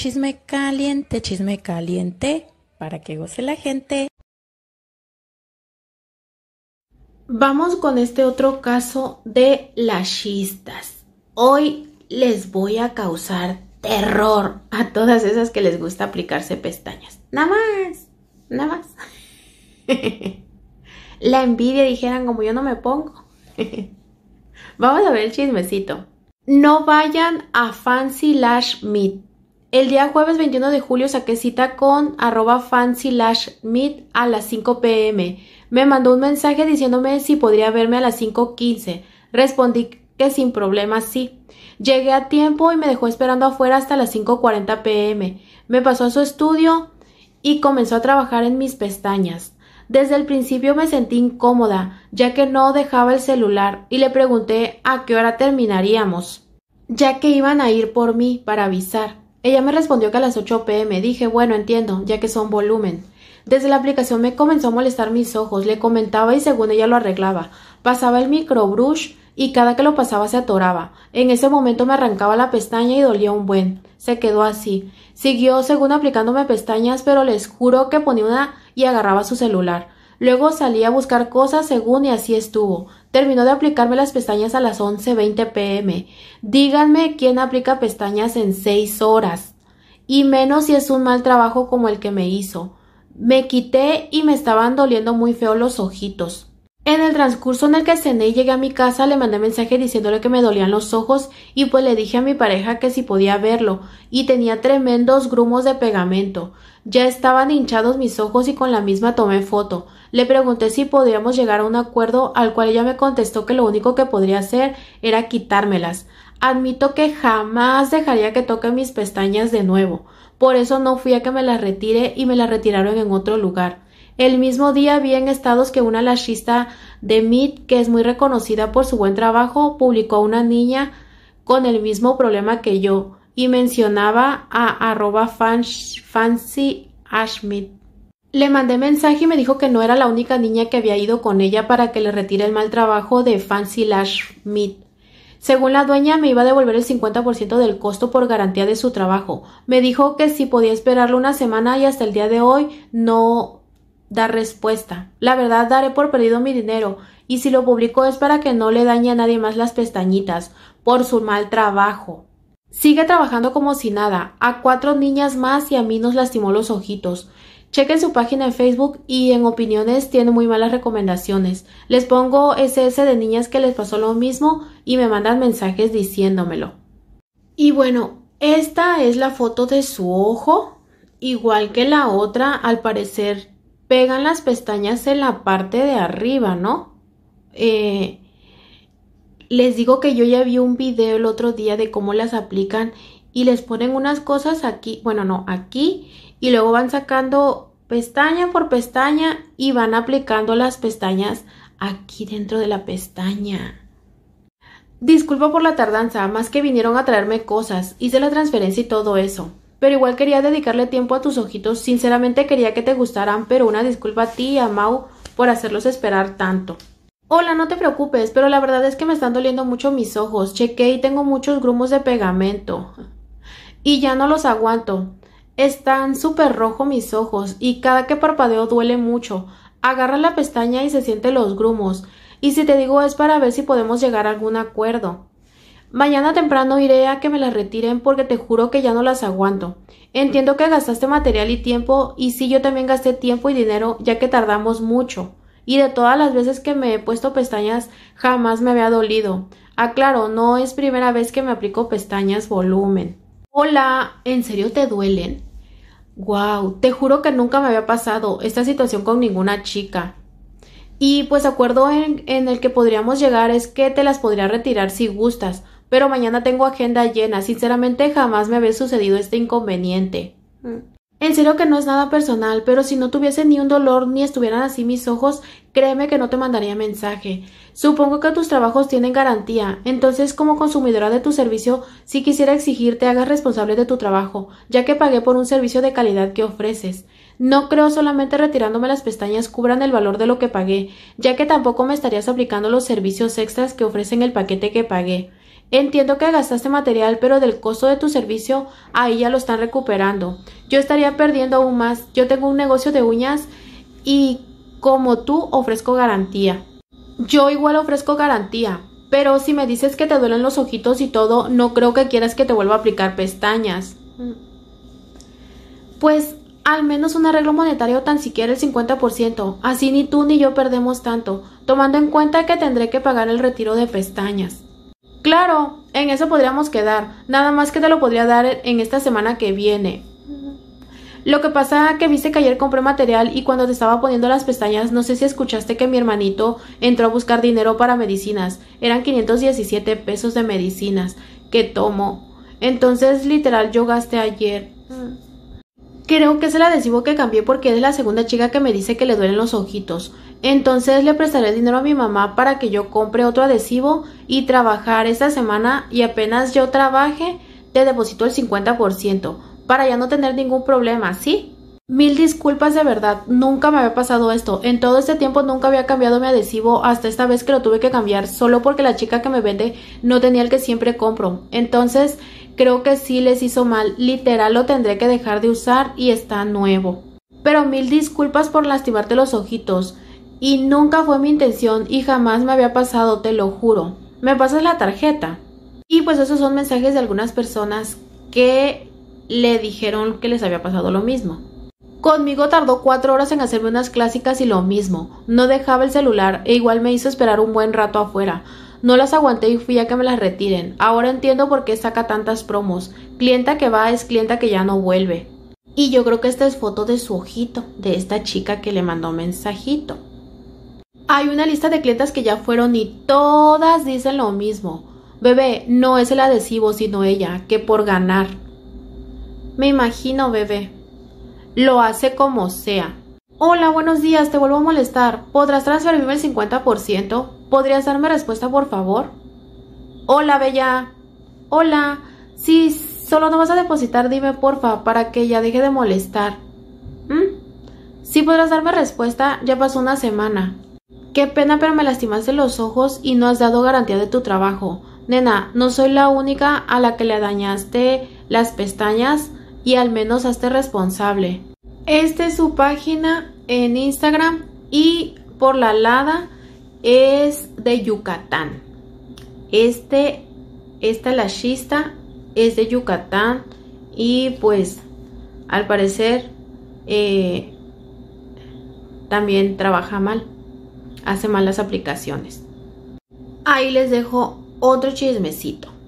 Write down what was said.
Chisme caliente, chisme caliente, para que goce la gente. Vamos con este otro caso de las chistas. Hoy les voy a causar terror a todas esas que les gusta aplicarse pestañas. Nada más, nada más. la envidia dijeran como yo no me pongo. Vamos a ver el chismecito. No vayan a Fancy Lash Meet. El día jueves 21 de julio saqué cita con arroba fancy meet a las 5 pm. Me mandó un mensaje diciéndome si podría verme a las 5.15. Respondí que sin problema sí. Llegué a tiempo y me dejó esperando afuera hasta las 5.40 pm. Me pasó a su estudio y comenzó a trabajar en mis pestañas. Desde el principio me sentí incómoda, ya que no dejaba el celular, y le pregunté a qué hora terminaríamos, ya que iban a ir por mí para avisar. Ella me respondió que a las 8 pm. Dije, bueno, entiendo, ya que son volumen. Desde la aplicación me comenzó a molestar mis ojos, le comentaba y según ella lo arreglaba. Pasaba el microbrush y cada que lo pasaba se atoraba. En ese momento me arrancaba la pestaña y dolía un buen. Se quedó así. Siguió según aplicándome pestañas, pero les juro que ponía una y agarraba su celular. Luego salí a buscar cosas según y así estuvo. Terminó de aplicarme las pestañas a las 11.20 pm. Díganme quién aplica pestañas en 6 horas. Y menos si es un mal trabajo como el que me hizo. Me quité y me estaban doliendo muy feo los ojitos. En el transcurso en el que cené y llegué a mi casa, le mandé mensaje diciéndole que me dolían los ojos y pues le dije a mi pareja que si podía verlo, y tenía tremendos grumos de pegamento. Ya estaban hinchados mis ojos y con la misma tomé foto. Le pregunté si podíamos llegar a un acuerdo, al cual ella me contestó que lo único que podría hacer era quitármelas. Admito que jamás dejaría que toque mis pestañas de nuevo. Por eso no fui a que me las retire y me las retiraron en otro lugar. El mismo día vi en Estados que una lashista de Mead, que es muy reconocida por su buen trabajo, publicó a una niña con el mismo problema que yo y mencionaba a arroba fancy Le mandé mensaje y me dijo que no era la única niña que había ido con ella para que le retire el mal trabajo de Fancy Lash Según la dueña, me iba a devolver el 50% del costo por garantía de su trabajo. Me dijo que si podía esperarlo una semana y hasta el día de hoy no dar respuesta. La verdad daré por perdido mi dinero, y si lo publico es para que no le dañe a nadie más las pestañitas, por su mal trabajo. Sigue trabajando como si nada, a cuatro niñas más y a mí nos lastimó los ojitos. Chequen su página en Facebook y en opiniones tiene muy malas recomendaciones. Les pongo SS de niñas que les pasó lo mismo y me mandan mensajes diciéndomelo. Y bueno, esta es la foto de su ojo, igual que la otra, al parecer pegan las pestañas en la parte de arriba, ¿no? Eh, les digo que yo ya vi un video el otro día de cómo las aplican y les ponen unas cosas aquí, bueno, no, aquí y luego van sacando pestaña por pestaña y van aplicando las pestañas aquí dentro de la pestaña. Disculpa por la tardanza, más que vinieron a traerme cosas, hice la transferencia y todo eso pero igual quería dedicarle tiempo a tus ojitos. Sinceramente quería que te gustaran, pero una disculpa a ti y a Mau por hacerlos esperar tanto. Hola, no te preocupes, pero la verdad es que me están doliendo mucho mis ojos. Chequé y tengo muchos grumos de pegamento. Y ya no los aguanto. Están súper rojos mis ojos y cada que parpadeo duele mucho. Agarra la pestaña y se siente los grumos. Y si te digo es para ver si podemos llegar a algún acuerdo. Mañana temprano iré a que me las retiren porque te juro que ya no las aguanto. Entiendo que gastaste material y tiempo y sí yo también gasté tiempo y dinero ya que tardamos mucho. Y de todas las veces que me he puesto pestañas jamás me había dolido. Aclaro, no es primera vez que me aplico pestañas volumen. Hola, ¿en serio te duelen? Wow, te juro que nunca me había pasado esta situación con ninguna chica. Y pues acuerdo en, en el que podríamos llegar es que te las podría retirar si gustas, pero mañana tengo agenda llena. Sinceramente jamás me había sucedido este inconveniente. Mm. En serio que no es nada personal, pero si no tuviese ni un dolor ni estuvieran así mis ojos, créeme que no te mandaría mensaje. Supongo que tus trabajos tienen garantía, entonces como consumidora de tu servicio, si sí quisiera exigirte hagas responsable de tu trabajo, ya que pagué por un servicio de calidad que ofreces. No creo solamente retirándome las pestañas cubran el valor de lo que pagué, ya que tampoco me estarías aplicando los servicios extras que ofrecen el paquete que pagué. Entiendo que gastaste material, pero del costo de tu servicio ahí ya lo están recuperando. Yo estaría perdiendo aún más. Yo tengo un negocio de uñas y como tú ofrezco garantía. Yo igual ofrezco garantía, pero si me dices que te duelen los ojitos y todo, no creo que quieras que te vuelva a aplicar pestañas. Mm. Pues al menos un arreglo monetario tan siquiera el 50%. Así ni tú ni yo perdemos tanto, tomando en cuenta que tendré que pagar el retiro de pestañas. Claro, en eso podríamos quedar, nada más que te lo podría dar en esta semana que viene. Lo que pasa que viste que ayer compré material y cuando te estaba poniendo las pestañas, no sé si escuchaste que mi hermanito entró a buscar dinero para medicinas. Eran 517 pesos de medicinas que tomo. Entonces, literal, yo gasté ayer. Mm. Creo que se la adhesivo que cambié porque es la segunda chica que me dice que le duelen los ojitos. Entonces le prestaré el dinero a mi mamá para que yo compre otro adhesivo y trabajar esta semana y apenas yo trabaje te deposito el 50% para ya no tener ningún problema, ¿sí? Mil disculpas de verdad, nunca me había pasado esto. En todo este tiempo nunca había cambiado mi adhesivo hasta esta vez que lo tuve que cambiar solo porque la chica que me vende no tenía el que siempre compro. Entonces creo que sí les hizo mal, literal lo tendré que dejar de usar y está nuevo. Pero mil disculpas por lastimarte los ojitos. Y nunca fue mi intención y jamás me había pasado, te lo juro. Me pasas la tarjeta. Y pues esos son mensajes de algunas personas que le dijeron que les había pasado lo mismo. Conmigo tardó cuatro horas en hacerme unas clásicas y lo mismo. No dejaba el celular e igual me hizo esperar un buen rato afuera. No las aguanté y fui a que me las retiren. Ahora entiendo por qué saca tantas promos. Clienta que va es clienta que ya no vuelve. Y yo creo que esta es foto de su ojito, de esta chica que le mandó mensajito. Hay una lista de clientas que ya fueron y todas dicen lo mismo. Bebé, no es el adhesivo, sino ella, que por ganar. Me imagino, bebé. Lo hace como sea. Hola, buenos días, te vuelvo a molestar. ¿Podrás transferirme el 50%? ¿Podrías darme respuesta, por favor? Hola, bella. Hola. Si solo no vas a depositar, dime porfa, para que ya deje de molestar. ¿Mm? Si podrás darme respuesta, ya pasó una semana. Qué pena, pero me lastimaste los ojos y no has dado garantía de tu trabajo. Nena, no soy la única a la que le dañaste las pestañas y al menos hazte responsable. Esta es su página en Instagram y por la lada es de Yucatán. Este, esta lashista es de Yucatán y pues al parecer eh, también trabaja mal hace malas aplicaciones. Ahí les dejo otro chismecito.